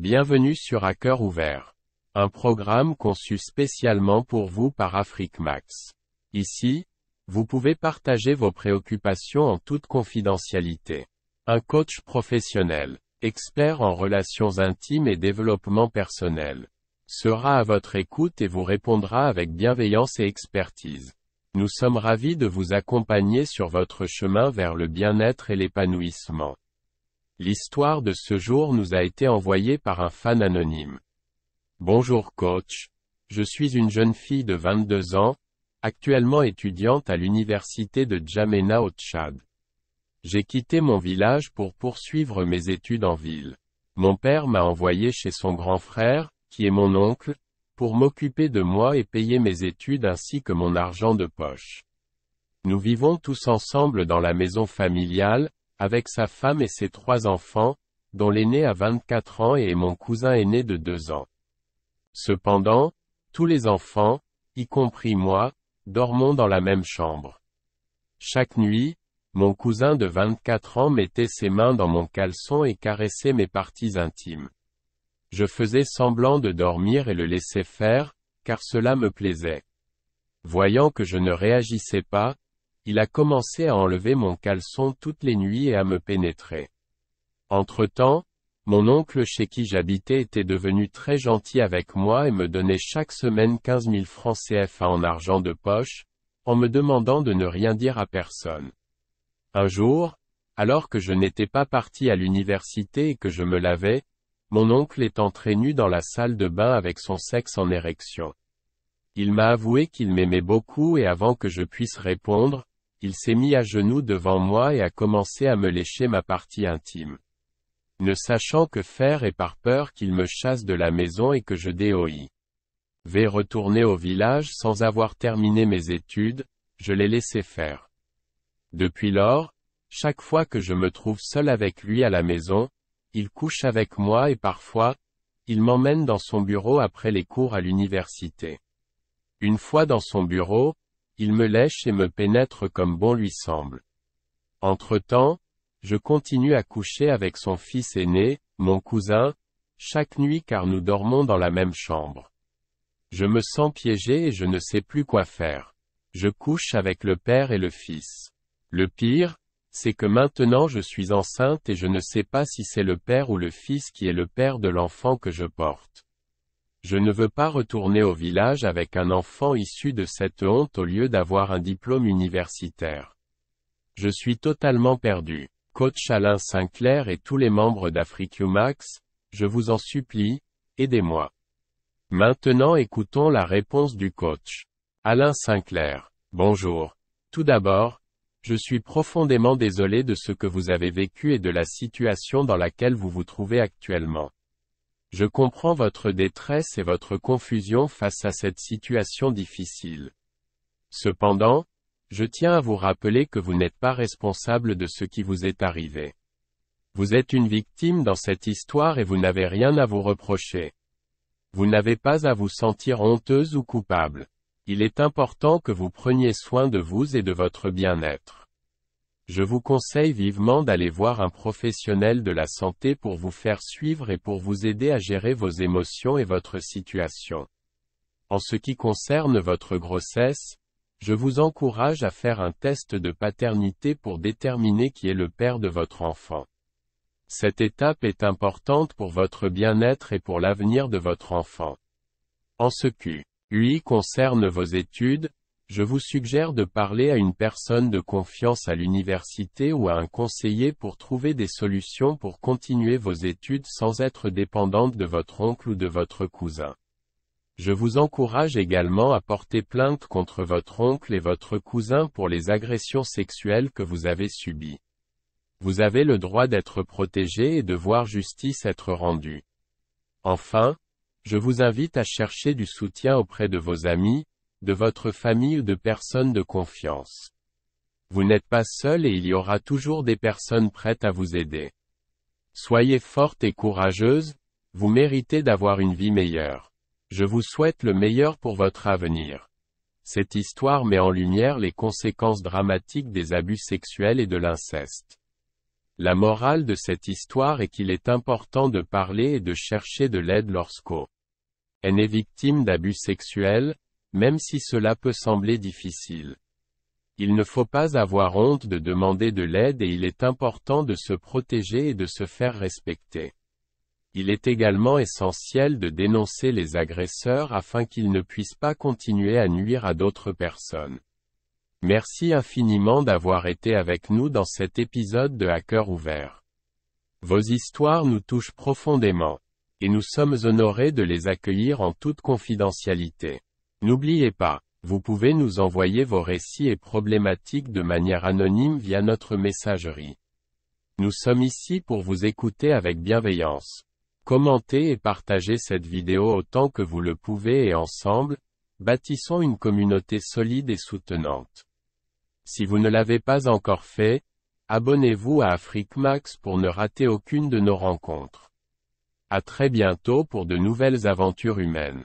Bienvenue sur À cœur ouvert. Un programme conçu spécialement pour vous par Max. Ici, vous pouvez partager vos préoccupations en toute confidentialité. Un coach professionnel, expert en relations intimes et développement personnel, sera à votre écoute et vous répondra avec bienveillance et expertise. Nous sommes ravis de vous accompagner sur votre chemin vers le bien-être et l'épanouissement. L'histoire de ce jour nous a été envoyée par un fan anonyme. Bonjour coach. Je suis une jeune fille de 22 ans, actuellement étudiante à l'université de Djamena au Tchad. J'ai quitté mon village pour poursuivre mes études en ville. Mon père m'a envoyé chez son grand frère, qui est mon oncle, pour m'occuper de moi et payer mes études ainsi que mon argent de poche. Nous vivons tous ensemble dans la maison familiale, avec sa femme et ses trois enfants, dont l'aîné a 24 ans et mon cousin aîné de deux ans. Cependant, tous les enfants, y compris moi, dormons dans la même chambre. Chaque nuit, mon cousin de 24 ans mettait ses mains dans mon caleçon et caressait mes parties intimes. Je faisais semblant de dormir et le laissais faire, car cela me plaisait. Voyant que je ne réagissais pas, il a commencé à enlever mon caleçon toutes les nuits et à me pénétrer. Entre-temps, mon oncle chez qui j'habitais était devenu très gentil avec moi et me donnait chaque semaine 15 000 francs CFA en argent de poche, en me demandant de ne rien dire à personne. Un jour, alors que je n'étais pas parti à l'université et que je me lavais, mon oncle est entré nu dans la salle de bain avec son sexe en érection. Il m'a avoué qu'il m'aimait beaucoup et avant que je puisse répondre, il s'est mis à genoux devant moi et a commencé à me lécher ma partie intime. Ne sachant que faire et par peur qu'il me chasse de la maison et que je déhoie. Vais retourner au village sans avoir terminé mes études, je l'ai laissé faire. Depuis lors, chaque fois que je me trouve seul avec lui à la maison, il couche avec moi et parfois, il m'emmène dans son bureau après les cours à l'université. Une fois dans son bureau, il me lèche et me pénètre comme bon lui semble. Entre-temps, je continue à coucher avec son fils aîné, mon cousin, chaque nuit car nous dormons dans la même chambre. Je me sens piégé et je ne sais plus quoi faire. Je couche avec le père et le fils. Le pire, c'est que maintenant je suis enceinte et je ne sais pas si c'est le père ou le fils qui est le père de l'enfant que je porte. Je ne veux pas retourner au village avec un enfant issu de cette honte au lieu d'avoir un diplôme universitaire. Je suis totalement perdu. Coach Alain Sinclair et tous les membres d'AfriQmax, je vous en supplie, aidez-moi. Maintenant écoutons la réponse du coach. Alain Sinclair. Bonjour. Tout d'abord, je suis profondément désolé de ce que vous avez vécu et de la situation dans laquelle vous vous trouvez actuellement. Je comprends votre détresse et votre confusion face à cette situation difficile. Cependant, je tiens à vous rappeler que vous n'êtes pas responsable de ce qui vous est arrivé. Vous êtes une victime dans cette histoire et vous n'avez rien à vous reprocher. Vous n'avez pas à vous sentir honteuse ou coupable. Il est important que vous preniez soin de vous et de votre bien-être. Je vous conseille vivement d'aller voir un professionnel de la santé pour vous faire suivre et pour vous aider à gérer vos émotions et votre situation. En ce qui concerne votre grossesse, je vous encourage à faire un test de paternité pour déterminer qui est le père de votre enfant. Cette étape est importante pour votre bien-être et pour l'avenir de votre enfant. En ce qui, lui concerne vos études, je vous suggère de parler à une personne de confiance à l'université ou à un conseiller pour trouver des solutions pour continuer vos études sans être dépendante de votre oncle ou de votre cousin. Je vous encourage également à porter plainte contre votre oncle et votre cousin pour les agressions sexuelles que vous avez subies. Vous avez le droit d'être protégé et de voir justice être rendue. Enfin, je vous invite à chercher du soutien auprès de vos amis, de votre famille ou de personnes de confiance. Vous n'êtes pas seul et il y aura toujours des personnes prêtes à vous aider. Soyez forte et courageuse, vous méritez d'avoir une vie meilleure. Je vous souhaite le meilleur pour votre avenir. Cette histoire met en lumière les conséquences dramatiques des abus sexuels et de l'inceste. La morale de cette histoire est qu'il est important de parler et de chercher de l'aide lorsqu'on est victime d'abus sexuels, même si cela peut sembler difficile. Il ne faut pas avoir honte de demander de l'aide et il est important de se protéger et de se faire respecter. Il est également essentiel de dénoncer les agresseurs afin qu'ils ne puissent pas continuer à nuire à d'autres personnes. Merci infiniment d'avoir été avec nous dans cet épisode de Hacker ouvert. Vos histoires nous touchent profondément. Et nous sommes honorés de les accueillir en toute confidentialité. N'oubliez pas, vous pouvez nous envoyer vos récits et problématiques de manière anonyme via notre messagerie. Nous sommes ici pour vous écouter avec bienveillance. Commentez et partagez cette vidéo autant que vous le pouvez et ensemble, bâtissons une communauté solide et soutenante. Si vous ne l'avez pas encore fait, abonnez-vous à Max pour ne rater aucune de nos rencontres. À très bientôt pour de nouvelles aventures humaines.